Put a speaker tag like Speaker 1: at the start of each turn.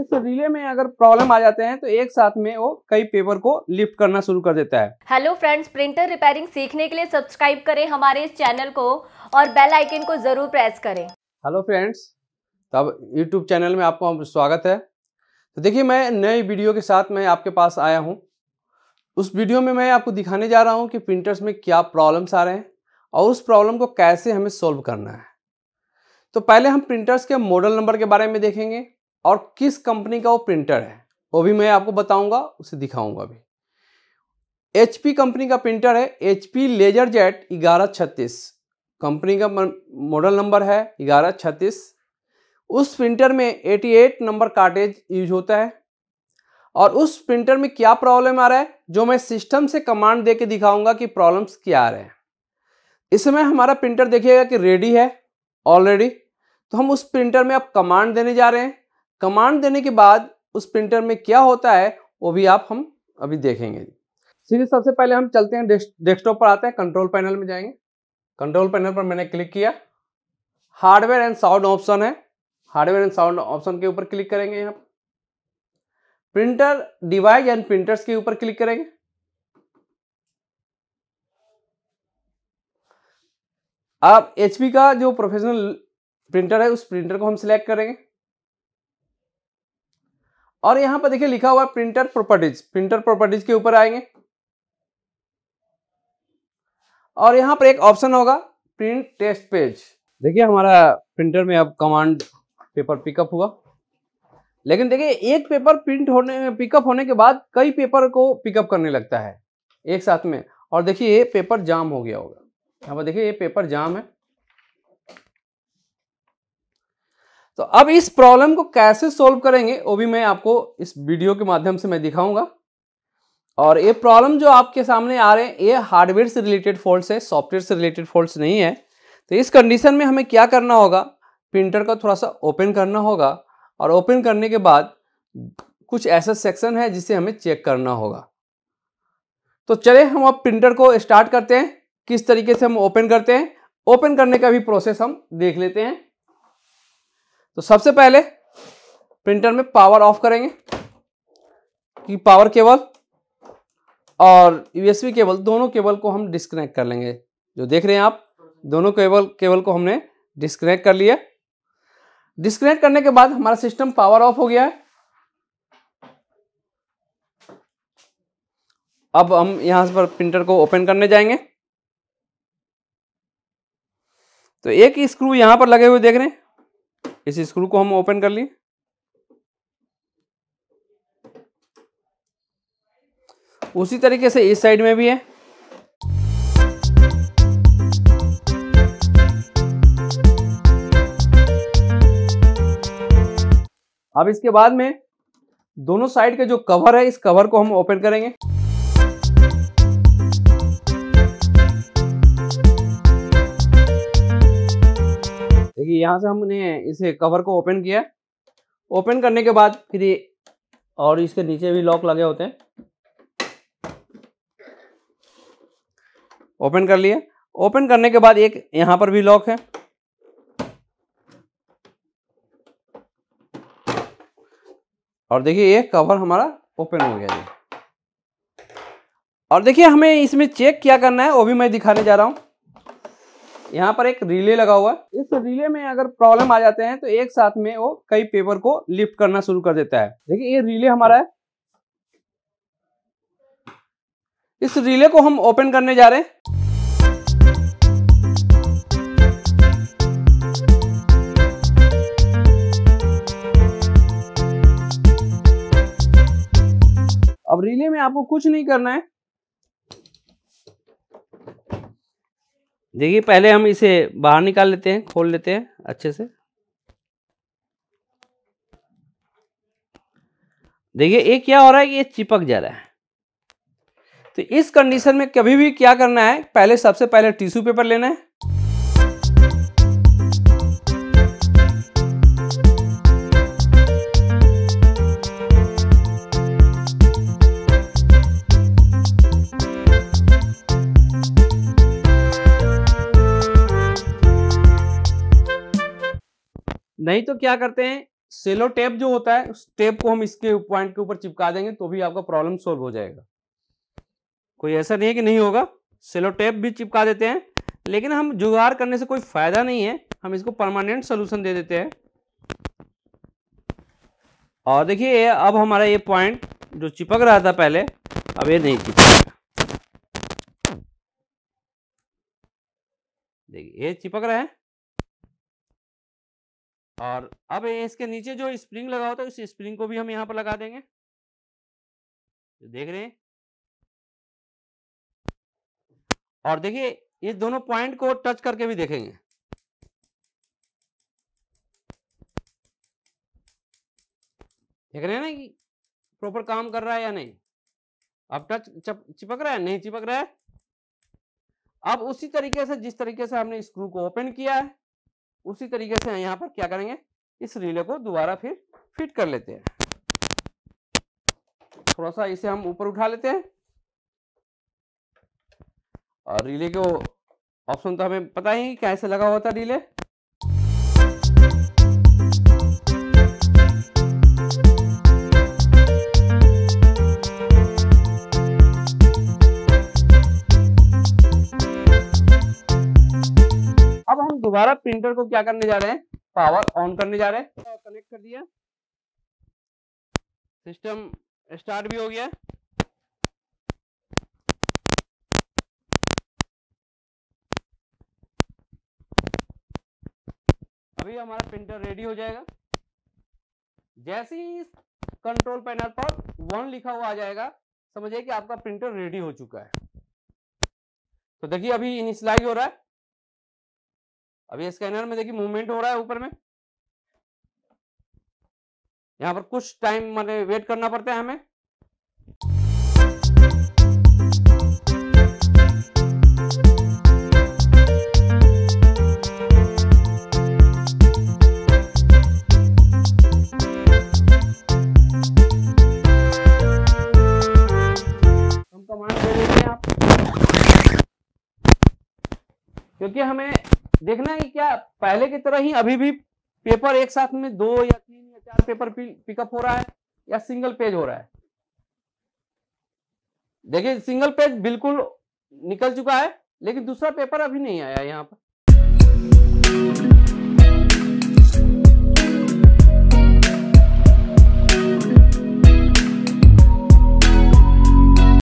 Speaker 1: इस रिले में अगर प्रॉब्लम आ जाते हैं तो एक साथ में वो कई पेपर को लिफ्ट करना शुरू कर देता है हेलो फ्रेंड्स प्रिंटर रिपेयरिंग सीखने के लिए सब्सक्राइब करें हमारे इस चैनल को और बेल आइकन को जरूर प्रेस करें हेलो फ्रेंड्स तब तो यूट्यूब चैनल में आपको स्वागत है तो देखिए मैं नए वीडियो के साथ मैं आपके पास आया हूँ उस वीडियो में मैं आपको दिखाने जा रहा हूँ कि प्रिंटर्स में क्या प्रॉब्लम्स आ रहे हैं और उस प्रॉब्लम को कैसे हमें सॉल्व करना है तो पहले हम प्रिंटर्स के मॉडल नंबर के बारे में देखेंगे और किस कंपनी का वो प्रिंटर है वो भी मैं आपको बताऊंगा उसे दिखाऊंगा भी एच कंपनी का प्रिंटर है एच पी लेजर जेट ग्यारह छत्तीस कंपनी का मॉडल नंबर है ग्यारह छत्तीस उस प्रिंटर में 88 नंबर कार्टेज यूज होता है और उस प्रिंटर में क्या प्रॉब्लम आ रहा है जो मैं सिस्टम से कमांड दे के दिखाऊंगा कि प्रॉब्लम्स क्या आ रहे हैं इस समय हमारा प्रिंटर देखिएगा कि रेडी है ऑलरेडी तो हम उस प्रिंटर में अब कमांड देने जा रहे हैं कमांड देने के बाद उस प्रिंटर में क्या होता है वो भी आप हम अभी देखेंगे सीधे सबसे पहले हम चलते हैं डेस्कटॉप पर आते हैं कंट्रोल पैनल में जाएंगे कंट्रोल पैनल पर मैंने क्लिक किया हार्डवेयर एंड साउंड ऑप्शन है हार्डवेयर एंड साउंड ऑप्शन के ऊपर क्लिक करेंगे यहाँ प्रिंटर डिवाइस एंड प्रिंटर्स के ऊपर क्लिक करेंगे अब एचपी का जो प्रोफेशनल प्रिंटर है उस प्रिंटर को हम सिलेक्ट करेंगे और यहां पर देखिए लिखा हुआ है प्रिंटर प्रॉपर्टीज प्रिंटर प्रॉपर्टीज के ऊपर आएंगे और यहाँ पर एक ऑप्शन होगा प्रिंट टेस्ट पेज देखिए हमारा प्रिंटर में अब कमांड पेपर पिकअप हुआ लेकिन देखिए एक पेपर प्रिंट होने पिकअप होने के बाद कई पेपर को पिकअप करने लगता है एक साथ में और देखिए ये पेपर जाम हो गया होगा यहाँ पर देखिए ये पेपर जाम है तो अब इस प्रॉब्लम को कैसे सोल्व करेंगे वो भी मैं आपको इस वीडियो के माध्यम से मैं दिखाऊंगा और ये प्रॉब्लम जो आपके सामने आ रहे हैं ये हार्डवेयर से रिलेटेड फॉल्ट है सॉफ्टवेयर से रिलेटेड फॉल्ट नहीं है तो इस कंडीशन में हमें क्या करना होगा प्रिंटर का थोड़ा सा ओपन करना होगा और ओपन करने के बाद कुछ ऐसा सेक्शन है जिसे हमें चेक करना होगा तो चले हम अब प्रिंटर को स्टार्ट करते हैं किस तरीके से हम ओपन करते हैं ओपन करने का भी प्रोसेस हम देख लेते हैं तो सबसे पहले प्रिंटर में पावर ऑफ करेंगे कि पावर केबल और यूएसबी केबल दोनों केबल को हम डिस्कनेक्ट कर लेंगे जो देख रहे हैं आप दोनों केबल केबल को हमने डिस्कनेक्ट कर लिया डिस्कनेक्ट करने के बाद हमारा सिस्टम पावर ऑफ हो गया है अब हम यहां पर प्रिंटर को ओपन करने जाएंगे तो एक स्क्रू यहां पर लगे हुए देख रहे हैं इस स्क्रू को हम ओपन कर लिए उसी तरीके से इस साइड में भी है अब इसके बाद में दोनों साइड के जो कवर है इस कवर को हम ओपन करेंगे देखिए यहाँ से हमने इसे कवर को ओपन किया ओपन करने के बाद फिर और इसके नीचे भी लॉक लगे होते हैं ओपन कर लिए ओपन करने के बाद एक यहाँ पर भी लॉक है और देखिए ये कवर हमारा ओपन हो गया जी और देखिए हमें इसमें चेक क्या करना है वो भी मैं दिखाने जा रहा हूँ यहाँ पर एक रिले लगा हुआ है इस रिले में अगर प्रॉब्लम आ जाते हैं तो एक साथ में वो कई पेपर को लिफ्ट करना शुरू कर देता है देखिए ये रिले हमारा है इस रिले को हम ओपन करने जा रहे हैं अब रिले में आपको कुछ नहीं करना है देखिए पहले हम इसे बाहर निकाल लेते हैं खोल लेते हैं अच्छे से देखिए ये क्या हो रहा है कि ये चिपक जा रहा है तो इस कंडीशन में कभी भी क्या करना है पहले सबसे पहले टिश्यू पेपर लेना है नहीं तो क्या करते हैं सेलो टेप जो होता है उस टेप को हम इसके पॉइंट के ऊपर चिपका देंगे तो भी आपका प्रॉब्लम सोल्व हो जाएगा कोई ऐसा नहीं है कि नहीं होगा सेलो टेप भी चिपका देते हैं लेकिन हम जुगाड़ करने से कोई फायदा नहीं है हम इसको परमानेंट सोल्यूशन दे देते हैं और देखिए अब हमारा ये पॉइंट जो चिपक रहा था पहले अब ये नहीं चिपक देखिए ये चिपक रहा है और अब इसके नीचे जो स्प्रिंग लगा होता है उस स्प्रिंग को भी हम यहाँ पर लगा देंगे देख रहे हैं और देखिए ये दोनों पॉइंट को टच करके भी देखेंगे देख रहे हैं ना कि प्रॉपर काम कर रहा है या नहीं अब टच चिपक रहा है नहीं चिपक रहा है अब उसी तरीके से जिस तरीके से हमने स्क्रू को ओपन किया है उसी तरीके से यहाँ पर क्या करेंगे इस रिले को दोबारा फिर फिट कर लेते हैं थोड़ा सा इसे हम ऊपर उठा लेते हैं और रिले को ऑप्शन तो हमें पता ही कैसे लगा हुआ था रिले दोबारा प्रिंटर को क्या करने जा रहे हैं पावर ऑन करने जा रहे हैं कनेक्ट कर दिया सिस्टम स्टार्ट भी हो गया अभी हमारा प्रिंटर रेडी हो जाएगा जैसे ही कंट्रोल पैनल पर वन लिखा हुआ आ जाएगा समझिए कि आपका प्रिंटर रेडी हो चुका है तो देखिए अभी इनिशलाइज हो रहा है अभी स्कैनर में देखिए मूवमेंट हो रहा है ऊपर में यहाँ पर कुछ टाइम मैंने वेट करना पड़ता है हमें आप क्योंकि हमें देखना है क्या पहले की तरह ही अभी भी पेपर एक साथ में दो या तीन या चार पेपर पिकअप हो रहा है या सिंगल पेज हो रहा है देखिए सिंगल पेज बिल्कुल निकल चुका है लेकिन दूसरा पेपर अभी नहीं आया यहाँ पर